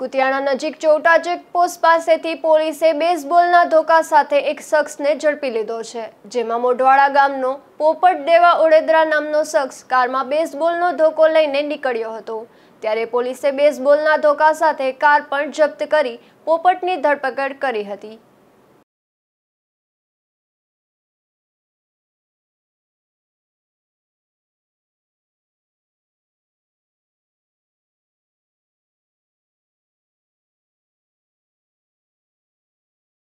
કુતિયાણા નજીક ચોટા ચેકપોસ્ટ પાસેથી પોલીસે બેઝબોલના ધોકા સાથે એક શખ્સને ઝડપી લીધો છે જેમાં મોઢવાડા ગામનો પોપટ દેવા ઓડેદરા નામનો શખ્સ કારમાં બેઝબોલનો ધોકો લઈને નીકળ્યો હતો ત્યારે પોલીસે બેઝબોલના ધોકા સાથે કાર પણ જપ્ત કરી પોપટની ધરપકડ કરી હતી